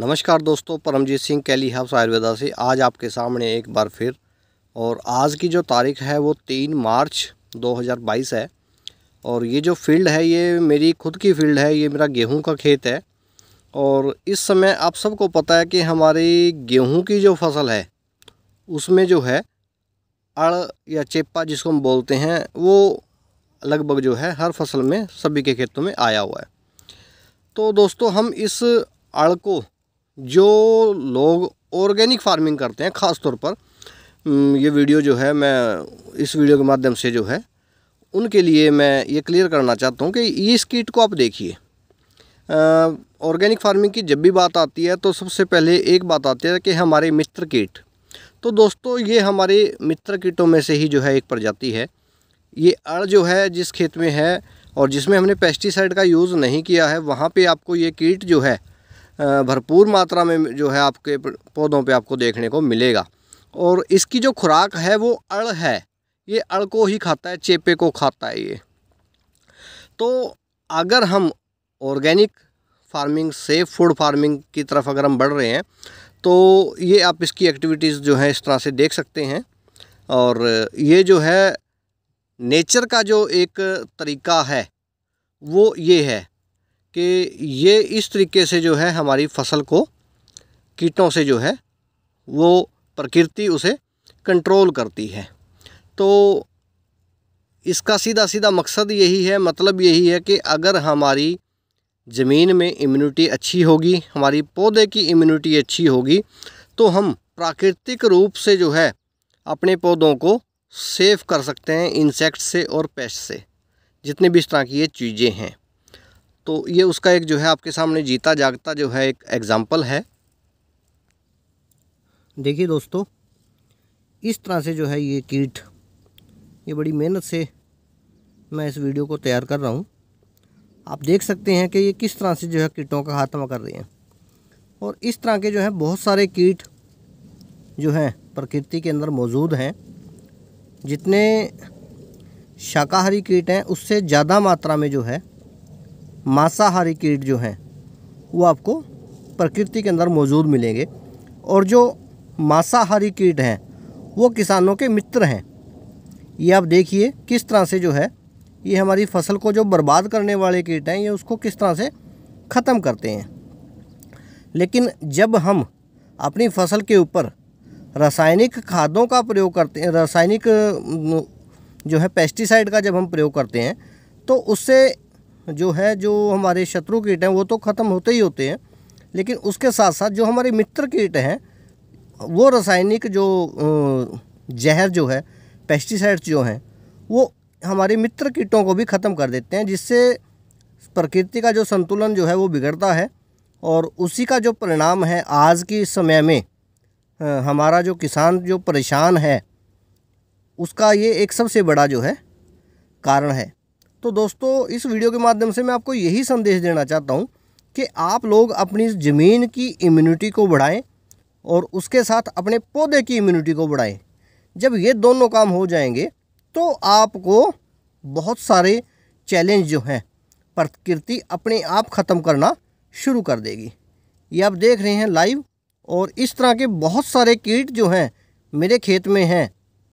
नमस्कार दोस्तों परमजीत सिंह कैली हब्स आयुर्वेदा से आज आपके सामने एक बार फिर और आज की जो तारीख है वो तीन मार्च 2022 है और ये जो फील्ड है ये मेरी खुद की फील्ड है ये मेरा गेहूं का खेत है और इस समय आप सबको पता है कि हमारी गेहूं की जो फसल है उसमें जो है अड़ या चेपा जिसको हम बोलते हैं वो लगभग जो है हर फसल में सभी के खेतों में आया हुआ है तो दोस्तों हम इस अड़ को जो लोग ऑर्गेनिक फार्मिंग करते हैं ख़ास तौर पर ये वीडियो जो है मैं इस वीडियो के माध्यम से जो है उनके लिए मैं ये क्लियर करना चाहता हूँ कि इस कीट को आप देखिए ऑर्गेनिक फार्मिंग की जब भी बात आती है तो सबसे पहले एक बात आती है कि हमारे मित्र कीट तो दोस्तों ये हमारे मित्र कीटों में से ही जो है एक प्रजाति है ये अड़ जो है जिस खेत में है और जिसमें हमने पेस्टिसाइड का यूज़ नहीं किया है वहाँ पे आपको ये कीट जो है भरपूर मात्रा में जो है आपके पौधों पे आपको देखने को मिलेगा और इसकी जो खुराक है वो अड़ है ये अड़ को ही खाता है चेपे को खाता है ये तो अगर हम organic farming safe food farming की तरफ अगर हम बढ़ रहे हैं तो ये आप इसकी एक्टिविटीज़ जो है इस तरह से देख सकते हैं और ये जो है नेचर का जो एक तरीका है वो ये है कि ये इस तरीके से जो है हमारी फसल को कीटों से जो है वो प्रकृति उसे कंट्रोल करती है तो इसका सीधा सीधा मकसद यही है मतलब यही है कि अगर हमारी ज़मीन में इम्यूनिटी अच्छी होगी हमारी पौधे की इम्यूनिटी अच्छी होगी तो हम प्राकृतिक रूप से जो है अपने पौधों को सेफ कर सकते हैं इंसेक्ट से और पेस्ट से जितने भी इस तरह की ये चीज़ें हैं तो ये उसका एक जो है आपके सामने जीता जागता जो है एक एग्ज़ाम्पल है देखिए दोस्तों इस तरह से जो है ये कीट ये बड़ी मेहनत से मैं इस वीडियो को तैयार कर रहा हूँ आप देख सकते हैं कि ये किस तरह से जो है कीटों का खात्मा कर रहे हैं और इस तरह के जो है बहुत सारे कीट जो हैं प्रकृति के अंदर मौजूद हैं जितने शाकाहारी कीट हैं उससे ज़्यादा मात्रा में जो है मांसाहारी कीट जो हैं वो आपको प्रकृति के अंदर मौजूद मिलेंगे और जो मांसाहारी कीट हैं वो किसानों के मित्र हैं ये आप देखिए किस तरह से जो है ये हमारी फसल को जो बर्बाद करने वाले कीट हैं ये उसको किस तरह से ख़त्म करते हैं लेकिन जब हम अपनी फसल के ऊपर रासायनिक खादों का प्रयोग करते हैं रासायनिक जो है पेस्टिसाइड का जब हम प्रयोग करते हैं तो उससे जो है जो हमारे शत्रु कीट हैं वो तो ख़त्म होते ही होते हैं लेकिन उसके साथ साथ जो हमारे मित्र कीट हैं वो रासायनिक जो जहर जो है पेस्टिसाइड्स जो हैं वो हमारे मित्र कीटों को भी ख़त्म कर देते हैं जिससे प्रकृति का जो संतुलन जो है वो बिगड़ता है और उसी का जो परिणाम है आज के समय में हमारा जो किसान जो परेशान है उसका ये एक सबसे बड़ा जो है कारण है तो दोस्तों इस वीडियो के माध्यम से मैं आपको यही संदेश देना चाहता हूँ कि आप लोग अपनी ज़मीन की इम्यूनिटी को बढ़ाएं और उसके साथ अपने पौधे की इम्यूनिटी को बढ़ाएं जब ये दोनों काम हो जाएंगे तो आपको बहुत सारे चैलेंज जो हैं प्रकृति अपने आप ख़त्म करना शुरू कर देगी ये आप देख रहे हैं लाइव और इस तरह के बहुत सारे कीट जो हैं मेरे खेत में हैं